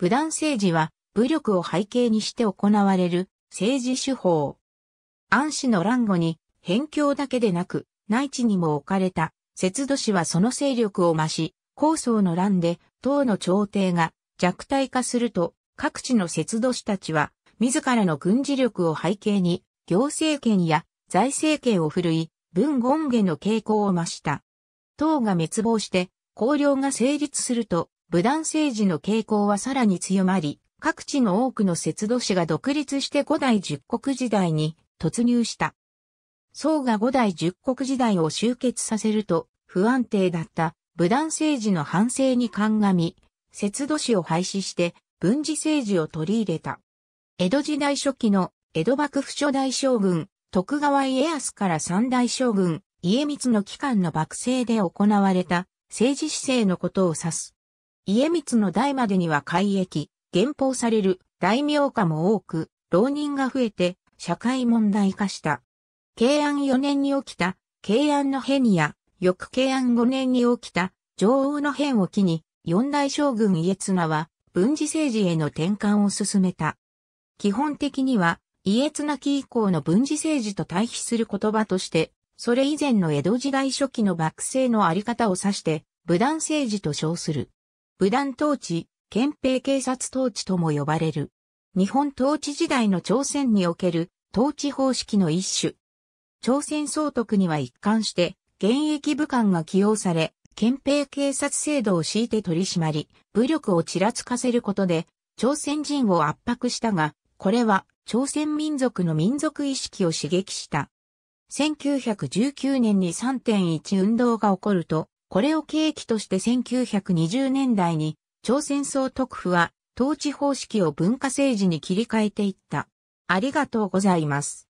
武断政治は武力を背景にして行われる政治手法。安氏の乱後に辺境だけでなく内地にも置かれた節度氏はその勢力を増し、高層の乱で党の朝廷が弱体化すると各地の節度氏たちは自らの軍事力を背景に行政権や財政権を振るい、文言下の傾向を増した。党が滅亡して、公領が成立すると、武断政治の傾向はさらに強まり、各地の多くの節度市が独立して五代十国時代に突入した。宋が五代十国時代を終結させると、不安定だった武断政治の反省に鑑み、節度市を廃止して文治政治を取り入れた。江戸時代初期の江戸幕府初代将軍、徳川家康から三代将軍、家光の期間の幕政で行われた政治姿勢のことを指す。家光の代までには改易、減俸される大名家も多く、浪人が増えて社会問題化した。慶安4年に起きた慶安の変や、翌慶安5年に起きた女王の変を機に、四大将軍家綱は文治政治への転換を進めた。基本的には、家綱期以降の文治政治と対比する言葉として、それ以前の江戸時代初期の幕政のあり方を指して、武断政治と称する。武断統治、憲兵警察統治とも呼ばれる。日本統治時代の朝鮮における統治方式の一種。朝鮮総督には一貫して、現役武官が起用され、憲兵警察制度を敷いて取り締まり、武力をちらつかせることで、朝鮮人を圧迫したが、これは朝鮮民族の民族意識を刺激した。1919年に3.1運動が起こると、これを契機として1920年代に朝鮮総督府は統治方式を文化政治に切り替えていった。ありがとうございます。